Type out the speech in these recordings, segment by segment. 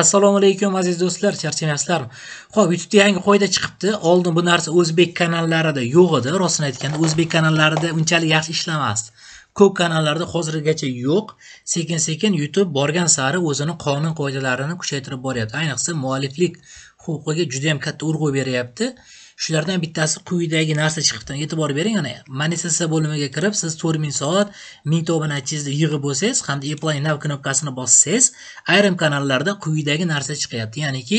Assalomu alaykum aziz do'stlar, charchamasizlarmi? Xo'p, YouTubeda yangi qoida chiqibdi. Oldin bu narsa o'zbek kanallarida yo'q edi. Rostini aytganda o'zbek kanallarida unchalik yaxshi ishlamasdi. Ko'p kanallarda hozirgacha yo'q. Sekin-sekin YouTube borgan sari o'zini qonun qoidalarini kuchaytirib boryapti. Ayniqsa mualliflik huquqiga juda ham katta urg'u beryapti. shulardan bittasi quyidagi narsa chiqibdi e'tibor bering ana monetizatsiya bo'limiga kirib siz to'rt ming soat ming tobanachizni yig'ib bo'lsangiz hamda eplay now knopkasini bossangiz ayrim kanallarda quyidagi narsa chiqyapti ya'niki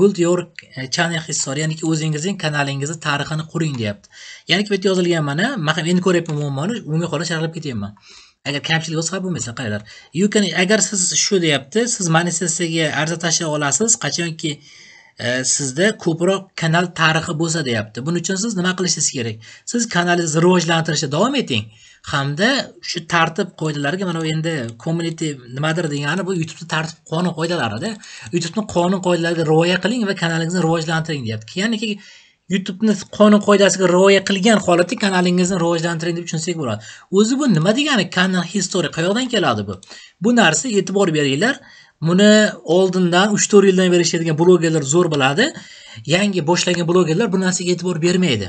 build your e, channel history ya'niki o'zingizning kanalingizni tarixini quring deyapti ya'niki bu yerda yozilgan mana man ham endi ko'ryapman muammoni unga qola charhlab ketyapman agar kamchilik bo'lsa bo'lmasa qaylar agar siz shu deyapti siz monetizatsiyaga arza tashlay olasiz qachonki sizda ko'proq kanal tarixi bo'lsa deyapti buning uchun siz nima qilishingiz kerak siz kanalingizni rivojlantirishda davom eting hamda shu tartib qoidalariga mana endi community nimadir degani bu youtubeni tartib qonun qoidalarida youtubeni qonun qoidalariga rioya qiling va kanalingizni rivojlantiring deyapti ya'ni youtubeni qonun qoidasiga rioya qilgan holatda kanalingizni rivojlantiring deb tushunsak bo'ladi o'zi bu nima degani kanal historiya qayoqdan keladi bu bu narsa e'tibor beringlar Buni oldindan 3-4 yildan beri ishlaydigan blogerlar zo'r biladi. Yangi boshlagan blogerlar bu narsaga e'tibor bermaydi.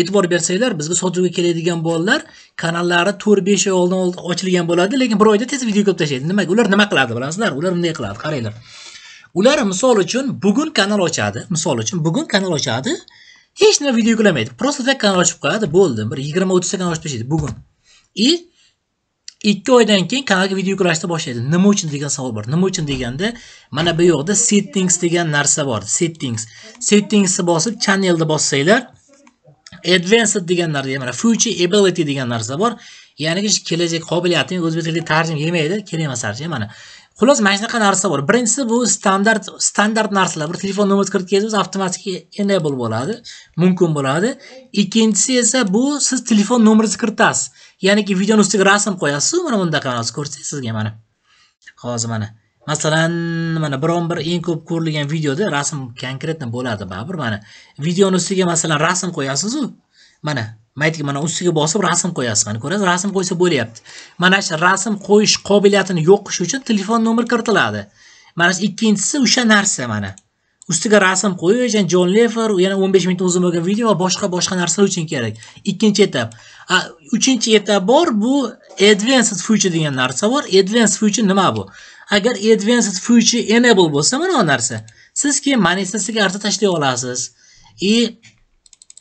E'tibor bersanglar, bizga sotuvga keladigan bolalar kanallari 4-5 oy oldin ochilgan bo'ladi, lekin bir oyda tez video ko'p tashlaydi. Nimaga? Ular nima qiladi bilasizlar? Ular bunday qiladi, qaranglar. Ular misol uchun bugun kanal ochadi, misol uchun bugun kanal ochadi, hech nima video yuklamaydi. так kanal ochib qo'yadi, bo'ldi. Bir 20-30 ta kanal ochib tashlaydi bugun. И ikki oydan keyin kanalga video yuklashni boshlaydi nima uchun degan savol bor nima uchun deganda mana bu yoqda settings degan narsa bor settings settingsni bosib channelni bossanglar advanced degan narsa mana future ability degan narsa bor ya'ni kelajak qobiliyating o'zbek tiliga tarjima yemaydi kerak emas tarjima mana xullas mana shunaqa narsa bor birinchisi bu standart standart narsalar bir telefon nomerni kirib kelsangiz avtomatik enable bo'ladi mumkin bo'ladi ikkinchisi esa bu siz telefon nomeringizni kiritasiz ya'niki videoni ustiga rasm qo'yasiz mana bundaqa ko'rsangiz sizga mana hozir mana masalan mana biron bir eng ko'p ko'rilgan videoda rasm konkretno bo'ladi baribir mana videoni ustiga masalan rasm qo'yasizu mana maytga mana ustiga bosib rasm qo'yasiz mana ko'rasiz rasm qo'ysa bo'lyapti mana shu rasm qo'yish qobiliyatini yo'q qilish uchun telefon nomer kiritiladi mana shu ikkinchisi o'sha narsa mana ustiga rasm qo'yish ya'ni jon lefer yana o'n besh minutdan uzun bo'lgan video va boshqa boshqa narsalar uchun kerak ikkinchi etap uchinchi etap bor bu advanced future degan narsa bor advanced future nima bu agar advanced future enable bo'lsa mana bu narsa siz keyin manifestasiga arta tashlay olasiz и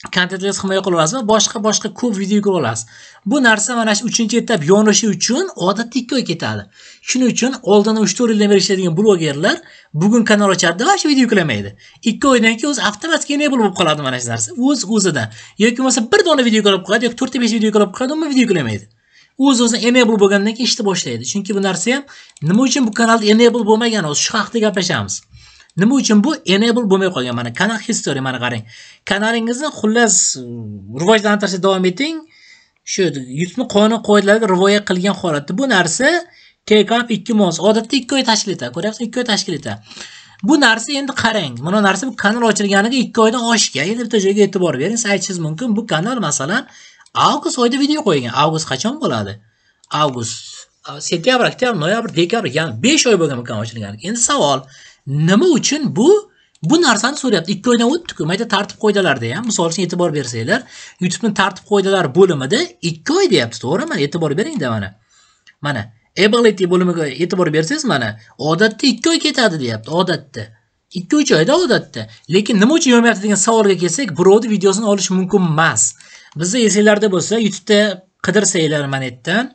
kontentlarni himoya qilaverasiz olasizmi boshqa boshqa ko'p video ko'ra olasiz bu narsa mana shu uchinchi etap yonishi uchun odatda ikki oy ketadi shuning uchun oldin uch to'rt yildan beri ishlaydigan blogerlar bugun kanal ochardi va video yuklamaydi ikki oydan keyin o'zi avtomatik enable bo'lib qoladi mana shu narsa o'z o'zidan yoki bo'lmasa bir dona video yuklab qo'yadi yoki to'rtta besh video yuklab qo'yadi umuman video yuklamaydi o'z o'zidan enable bo'lgandan keyin ishni boshlaydi chunki bu narsa ham nima uchun bu kanalda enable bo'lmagan hozir shu haqida gaplashamiz Nima uchun bu enable bo'lmay qolgan mana kanal history mana qarang. Kanalingizni xullas uh, rivojlantirishda davom eting. Shu yutni qonun qoidalariga rioya qilgan holatda bu narsa kekap 2 mos odatda 2 oy tashkil etadi. Ko'ryapsizmi? 2 oy tashkil etadi. Bu narsa endi qarang, mana narsa bu kanal ochilganiga 2 oydan oshgan. Endi bitta joyga e'tibor bering, siz aytishingiz mumkin bu kanal masalan avgust oyida video qo'ygan. Avgust qachon bo'ladi? Avgust uh, sentyabr, oktyabr, noyabr, dekabr, ya'ni 5 oy bo'lgan bu kanal ochilganiga. Endi savol, nima uchun bu bu narsani so'rayapti ikki otdi o'tdiku mayda tartib qoidalarida ham misol uchun e'tibor bersanglar youtubeni tartib qoidalari bo'limida ikki oy deyapti to'g'rimi e'tibor beringda mana mana ability bo'limiga e'tibor bersangiz mana odatda ikki oy ketadi deyapti odatda ikki uch oyda odatda lekin nima uchun yozmayapti degan savolga kelsak birovni videosini olish mumkin emas bizni esinglarda bo'lsa youtubeda qidirsanglar mana yerdan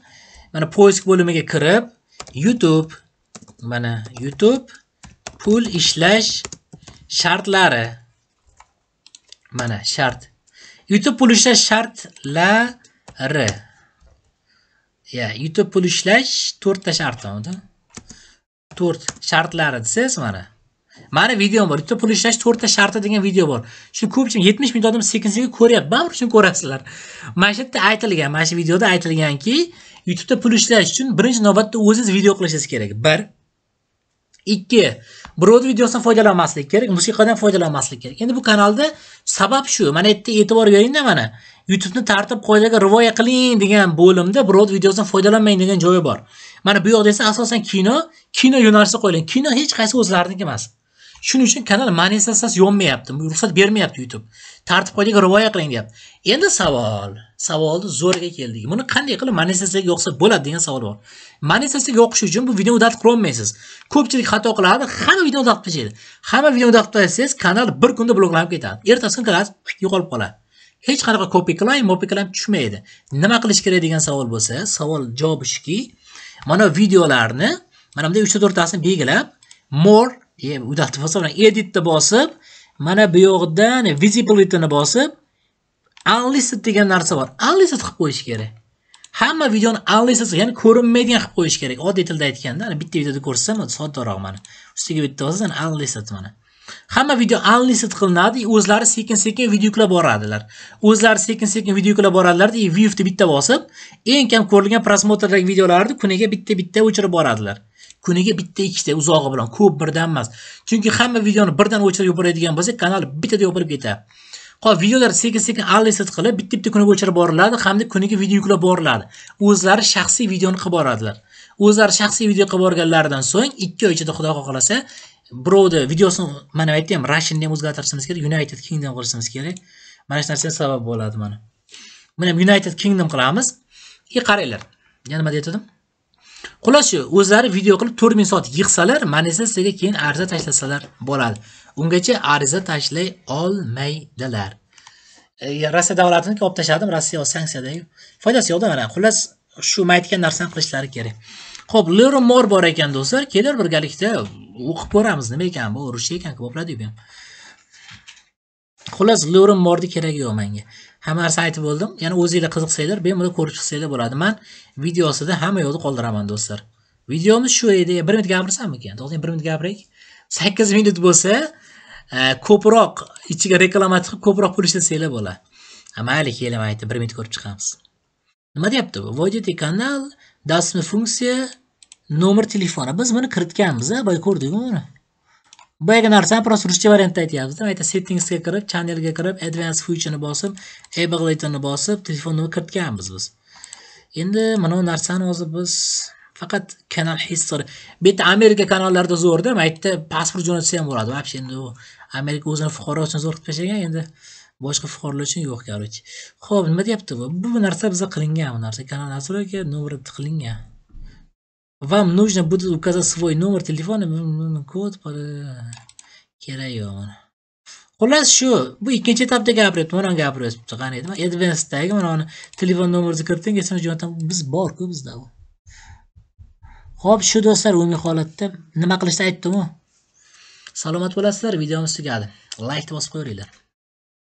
mana poisk bo'limiga kirib youtube mana youtube pul ishlash shartlari mana shart youtube pul ishlash shartlari ya youtube pul ishlash to'rtta shart to'rt shartlari desangiz mana mani videom bor youtube pul ishlash to'rtta sharti degan video bor shu ko'pchilik yetmish ming odam sekin sekin ko'ryapti baribir shuni ko'rasizlar mana shu yerda aytilgan mana shu videoda aytilganki youtubeda pul ishlash uchun birinchi navbatda o'zingiz video qilishingiz kerak bir ikki birovni videosidan foydalanmaslik kerak musiqadan foydalanmaslik kerak endi bu kanalda sabab shu mana bu yerda e'tibor beringda mana youtubeni tartib qoidaga rioya qiling degan bo'limda birovni videosidan foydalanmang degan joyi bor mana bu yoqda esa asosan kino kino yo'nalishida qo'yilgan kino hech qaysi o'zlariniki emas shuning uchun kanal monetizatsiyasi yonmayapti ruxsat bermayapti youtube tartib qoidaga rioya qiling deyapti endi savol savolni zo'riga keldik buni qanday qilib monetizatsiyaga yoqsa bo'ladi degan savol bor monetizatsiyaga yoqish uchun bu videoni dad qilolmaysiz ko'pchilik xato qiladi hamma videoni uzatib qilishadi hamma videoni uzatib qilsangiz kanal bir kunda bloklanib ketadi ertasi kuni kanal yo'qolib qoladi hech qanaqa copy klan mopi tushmaydi nima qilish kerak degan savol bo'lsa savol javobi shuki mana videolarni mana bunday uchta to'rttasini belgilab more udato bo'lsa editni bosib mana bu yoqdan visibilityni bosib unlisted degan narsa bor unlisted qilib qo'yish kerak hamma videoni unlisted ya'ni ko'rinmaydigan qilib qo'yish kerak oddiy tilda aytganda bitta videoda ko'rsam soddaroq mana ustiga bitta bosasizan unlisted mana hamma video unlisted qilinadi o'zlari sekin sekin video yuklab boradilar o'zlari sekin sekin video yuklab boradilarda viewni bitta bosib eng kam ko'rilgan prosmotrdagi videolarni kuniga bitta bitta o'chirib boradilar kuniga bitta ikkita uzog'i bilan ko'p birdan emas chunki hamma videoni birdan o'chirib yuboradigan bo'lsak kanal bittada yopilib ketadi hop videolar sekin sekin analiz qilib bitta bitta kuniga o'chirib boriladi hamda kuniga video yuklab boriladi o'zlari shaxsiy videoni qilib boradilar o'zlari shaxsiy video qilib borganlaridan so'ng ikki oy ichida xudo xohlasa birovni videosini mana aytdim ham o'zgartirishimiz kerak united kingdom qilishimiz kerak mana shu narsa sabab bo'ladi mana buni ham united kingdom qilamiz и e, qaranglar yana nima deyotgandim xulasi o'zlari video qilib 4000 soat yig'salar mana esa sizga keyin ariza tashlasalar bo'ladi ungacha ariza tashlay olmaydilar e, rossiya davlatini olib tashladim rossiya sanksiyadayu foydasi yo'qda mana xullas shu maytgan aytgan narsani qilishlari kerak Xo'p, leron mor bor ekan do'stlar kelar birgalikda o'qib ko'ramiz nima ekan bu urush ekan ko'pladi bu ham xullas lurm mordi keragi yo'q menga hamma narsa aytib bo'ldim ya'ni o'zinglar qiziqsanglar bemalol ko'rib chiqsanglar bo'ladi man videosida hamma yoqda qoldiraman do'stlar videomiz shu edi bir minut gapirsammikan to'xtang bir minut gapiraylik sakkiz minut bo'lsa e, ko'proq ichiga reklama chiqib ko'proq pul ishlatsanglar bo'ladi mayli keling aytdi bir minut ko'rib chiqamiz nima deyapti bu войдите kanal dasmi funksiya nomer telefoni biz buni kiritganmiz boya ko'rdikmi buni bu yerga narsani просто ruscha variantda aytyapmiz ayta settingsga kirib channelga kirib advanced future bosib ableton'ni bosib telefonni kiritganmiz biz endi mana bu narsani o'zi biz faqat kanal history bu yerda amerika kanallarida zo'rda mana yerda pasport jo'natsa ham bo'ladi вообще endi u amerika o'zini fuqaro uchun zo'r qilib tashlagan endi boshqa fuqarolar uchun yo'q короче ho'p nima deyapti bu bu narsa biza qilingan bu narsa kanal настройка номерda qilingan Вам нужно будет указать свой номер телефона, код, telefoni kod kerak xullas shu bu ikkinchi etapda мы mana gapiryapti qani edi advancedagi mana telefon nomeringizni kiriting esini jo'natam biz borku bizda u ho'p shu do'stlar umumiy holatda nima qilishni aytdimu salomat bo'lasizlar мы tugadi laykni bosib qo'yaveringlar